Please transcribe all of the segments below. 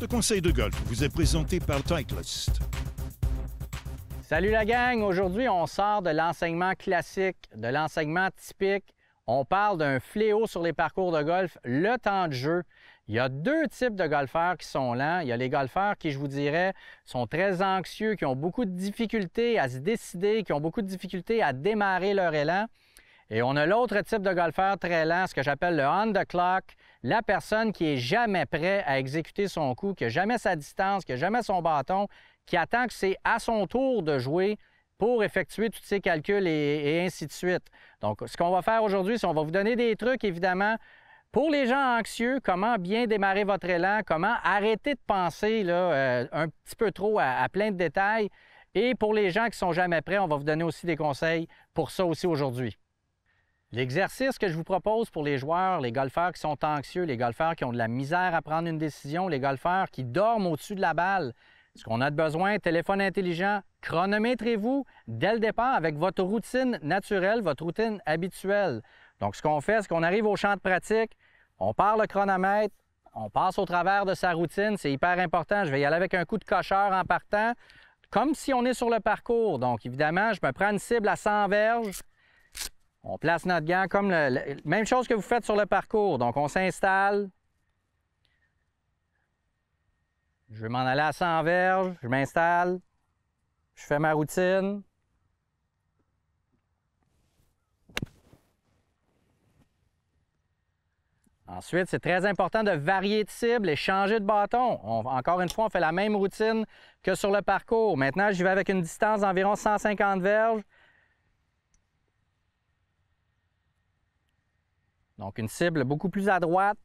Le conseil de golf vous est présenté par Titleist. Salut la gang! Aujourd'hui, on sort de l'enseignement classique, de l'enseignement typique. On parle d'un fléau sur les parcours de golf, le temps de jeu. Il y a deux types de golfeurs qui sont lents. Il y a les golfeurs qui, je vous dirais, sont très anxieux, qui ont beaucoup de difficultés à se décider, qui ont beaucoup de difficultés à démarrer leur élan. Et on a l'autre type de golfeur très lent, ce que j'appelle le on the clock, la personne qui est jamais prêt à exécuter son coup, qui n'a jamais sa distance, qui n'a jamais son bâton, qui attend que c'est à son tour de jouer pour effectuer tous ses calculs et, ainsi de suite. Donc, ce qu'on va faire aujourd'hui, c'est qu'on va vous donner des trucs, évidemment, pour les gens anxieux, comment bien démarrer votre élan, comment arrêter de penser euh, un petit peu trop à, à, plein de détails. Et pour les gens qui ne sont jamais prêts, on va vous donner aussi des conseils pour ça aussi aujourd'hui. L'exercice que je vous propose pour les joueurs, les golfeurs qui sont anxieux, les golfeurs qui ont de la misère à prendre une décision, les golfeurs qui dorment au-dessus de la balle, ce qu'on a de besoin, téléphone intelligent, chronométrez-vous dès le départ avec votre routine naturelle, votre routine habituelle. Donc, ce qu'on fait, c'est qu'on arrive au champ de pratique, on part le chronomètre, on passe au travers de sa routine, c'est hyper important. Je vais y aller avec un coup de cocheur en partant, comme si on est sur le parcours. Donc, évidemment, je me prends une cible à 100 verges. On place notre gant comme la même chose que vous faites sur le parcours. Donc, on s'installe. Je m'en aller à 100 verges. Je m'installe. Je fais ma routine. Ensuite, c'est très important de varier de cible et changer de bâton. encore une fois, on fait la même routine que sur le parcours. Maintenant, je vais avec une distance d'environ 150 verges. Donc une cible beaucoup plus à droite.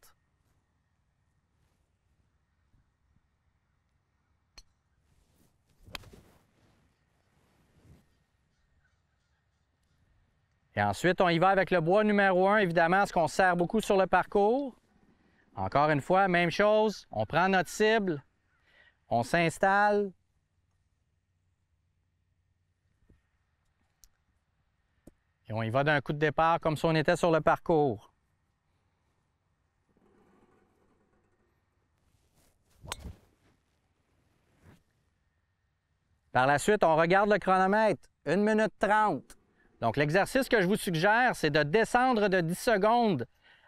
Et ensuite, on y va avec le bois numéro 1, évidemment, parce qu'on sert beaucoup sur le parcours. Encore une fois, même chose, on prend notre cible, on s'installe. Et on y va d'un coup de départ comme si on était sur le parcours. Par la suite, on regarde le chronomètre, 1 minute 30. Donc, l'exercice que je vous suggère, c'est de descendre de 10 secondes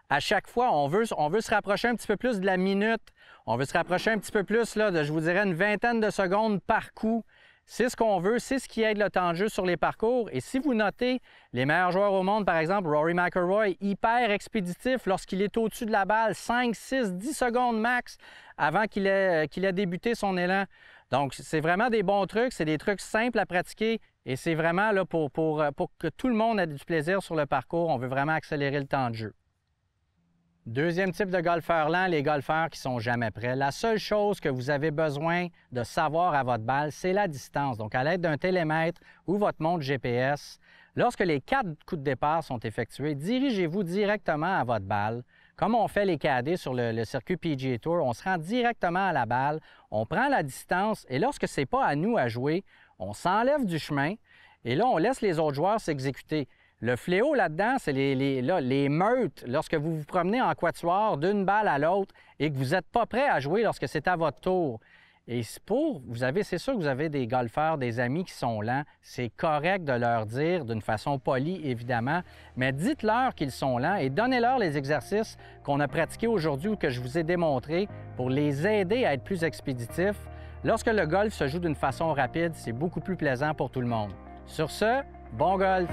à chaque fois. On veut, se rapprocher un petit peu plus de la minute. On veut se rapprocher un petit peu plus, là, de, je vous dirais, une vingtaine de secondes par coup. C'est ce qu'on veut, c'est ce qui aide le temps de jeu sur les parcours. Et si vous notez, les meilleurs joueurs au monde, par exemple, Rory McIlroy, hyper expéditif lorsqu'il est au-dessus de la balle, 5, 6, 10 secondes max avant qu'il ait euh, débuté son élan. Donc, c'est vraiment des bons trucs, c'est des trucs simples à pratiquer et c'est vraiment là euh, pour, que tout le monde ait du plaisir sur le parcours. On veut vraiment accélérer le temps de jeu. Deuxième type de golfeur lent, les golfeurs qui sont jamais prêts. La seule chose que vous avez besoin de savoir à votre balle, c'est la distance. Donc, à l'aide d'un télémètre ou votre montre GPS, lorsque les quatre coups de départ sont effectués, dirigez-vous directement à votre balle comme on fait les cadets sur le, circuit PGA Tour, on se rend directement à la balle, on prend la distance et lorsque c'est pas à nous à jouer, on s'enlève du chemin et là, on laisse les autres joueurs s'exécuter. Le fléau là-dedans, c'est les, les, les, meutes. Lorsque vous vous promenez en quatuor d'une balle à l'autre et que vous n'êtes pas prêt à jouer lorsque c'est à votre tour, et pour, vous avez, c'est sûr que vous avez des golfeurs, des amis qui sont lents. C'est correct de leur dire, d'une façon polie évidemment, mais dites-leur qu'ils sont lents et donnez-leur les exercices qu'on a pratiqués aujourd'hui ou que je vous ai démontrés pour les aider à être plus expéditifs. Lorsque le golf se joue d'une façon rapide, c'est beaucoup plus plaisant pour tout le monde. Sur ce, bon golf!